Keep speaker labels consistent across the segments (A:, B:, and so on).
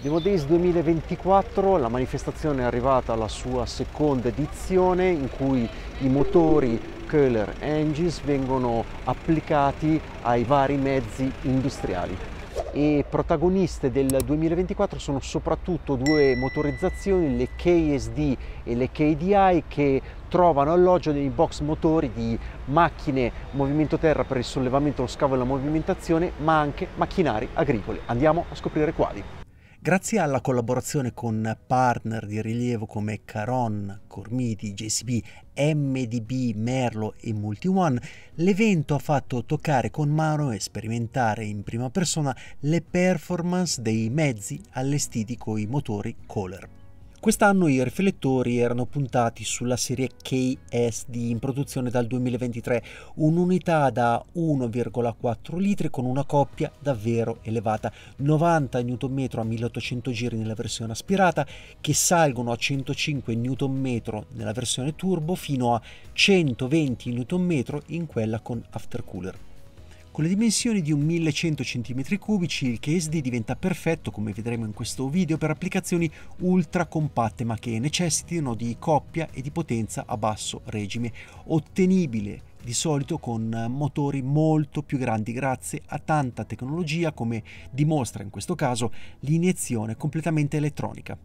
A: Demo Days 2024, la manifestazione è arrivata alla sua seconda edizione in cui i motori Köhler Engines vengono applicati ai vari mezzi industriali. E protagoniste del 2024 sono soprattutto due motorizzazioni, le KSD e le KDI, che trovano alloggio nei box motori di macchine movimento terra per il sollevamento, lo scavo e la movimentazione, ma anche macchinari agricoli. Andiamo a scoprire quali. Grazie alla collaborazione con partner di rilievo come Caron, Cormiti, JCB, MDB, Merlo e MultiOne, l'evento ha fatto toccare con mano e sperimentare in prima persona le performance dei mezzi allestiti coi motori Kohler. Quest'anno i riflettori erano puntati sulla serie KSD in produzione dal 2023, un'unità da 1,4 litri con una coppia davvero elevata, 90 Nm a 1800 giri nella versione aspirata che salgono a 105 Nm nella versione turbo fino a 120 Nm in quella con aftercooler. Con le dimensioni di un 1100 cm3 il KSD diventa perfetto, come vedremo in questo video, per applicazioni ultra compatte ma che necessitino di coppia e di potenza a basso regime, ottenibile di solito con motori molto più grandi grazie a tanta tecnologia come dimostra in questo caso l'iniezione completamente elettronica.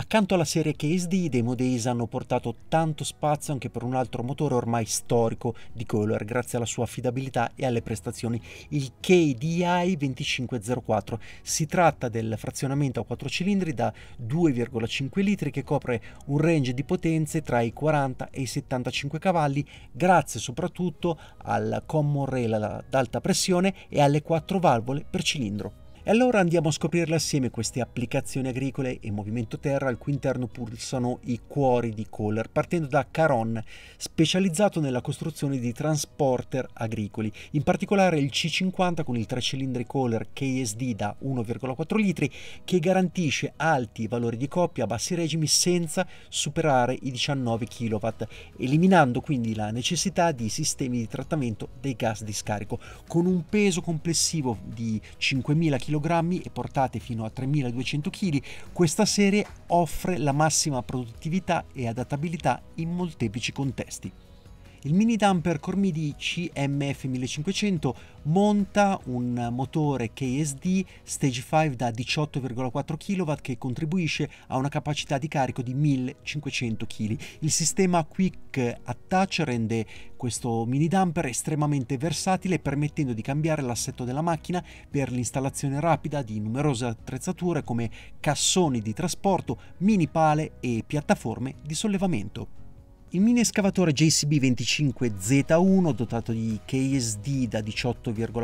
A: Accanto alla serie Case D, i demo days hanno portato tanto spazio anche per un altro motore ormai storico di Color grazie alla sua affidabilità e alle prestazioni, il KDI 2504. Si tratta del frazionamento a 4 cilindri da 2,5 litri che copre un range di potenze tra i 40 e i 75 cavalli grazie soprattutto al common rail ad alta pressione e alle 4 valvole per cilindro. E allora andiamo a scoprirle assieme queste applicazioni agricole e movimento terra al cui interno pulsano i cuori di Kohler, partendo da Caron, specializzato nella costruzione di transporter agricoli, in particolare il C50 con il 3 cilindri Kohler KSD da 1,4 litri che garantisce alti valori di coppia a bassi regimi senza superare i 19 kW, eliminando quindi la necessità di sistemi di trattamento dei gas di scarico, con un peso complessivo di 5.000 kg kg e portate fino a 3200 kg, questa serie offre la massima produttività e adattabilità in molteplici contesti. Il mini dumper Cormidi CMF1500 monta un motore KSD Stage 5 da 18,4 kW che contribuisce a una capacità di carico di 1500 kg. Il sistema Quick Attach rende questo mini dumper estremamente versatile permettendo di cambiare l'assetto della macchina per l'installazione rapida di numerose attrezzature come cassoni di trasporto, mini pale e piattaforme di sollevamento. Il mini escavatore JCB25Z1 dotato di KSD da 18,4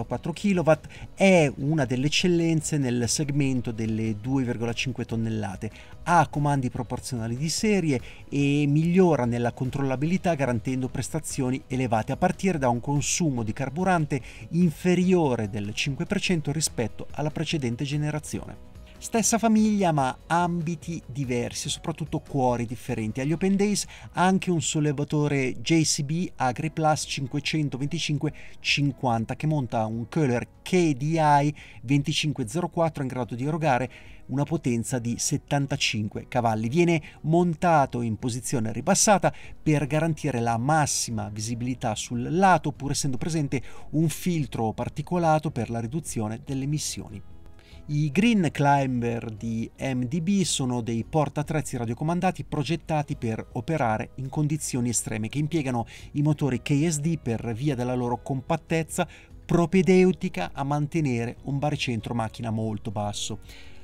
A: kW è una delle eccellenze nel segmento delle 2,5 tonnellate, ha comandi proporzionali di serie e migliora nella controllabilità garantendo prestazioni elevate a partire da un consumo di carburante inferiore del 5% rispetto alla precedente generazione. Stessa famiglia ma ambiti diversi, soprattutto cuori differenti. Agli Open Days anche un sollevatore JCB AgriPlus 525-50 che monta un Köhler KDI 2504 in grado di erogare una potenza di 75 cavalli. Viene montato in posizione ribassata per garantire la massima visibilità sul lato, pur essendo presente un filtro particolato per la riduzione delle emissioni i Green Climber di MDB sono dei portatrezzi radiocomandati progettati per operare in condizioni estreme che impiegano i motori KSD per via della loro compattezza propedeutica a mantenere un baricentro macchina molto basso.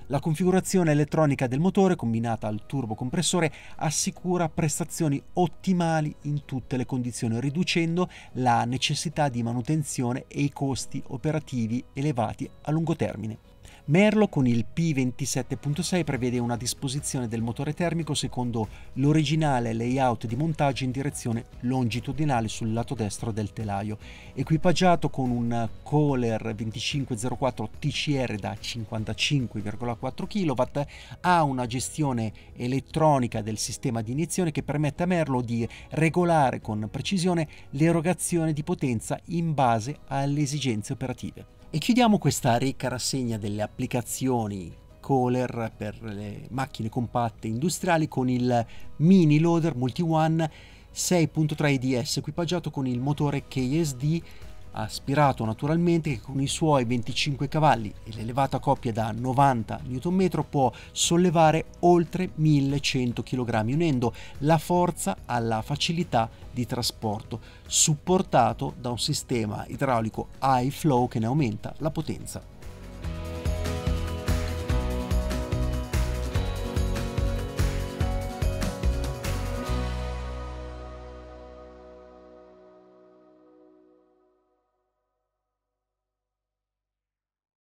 A: La configurazione elettronica del motore combinata al turbocompressore assicura prestazioni ottimali in tutte le condizioni, riducendo la necessità di manutenzione e i costi operativi elevati a lungo termine. Merlo con il P27.6 prevede una disposizione del motore termico secondo l'originale layout di montaggio in direzione longitudinale sul lato destro del telaio, equipaggiato con un Kohler 2504 TCR da 55,4 kW, ha una gestione elettronica del sistema di iniezione che permette a Merlo di regolare con precisione l'erogazione di potenza in base alle esigenze operative. E chiudiamo questa ricca rassegna delle applicazioni Kohler per le macchine compatte industriali con il mini loader multi one 6.3 EDS equipaggiato con il motore KSD aspirato naturalmente che con i suoi 25 cavalli e l'elevata coppia da 90 Nm può sollevare oltre 1100 kg unendo la forza alla facilità di trasporto, supportato da un sistema idraulico high flow che ne aumenta la potenza.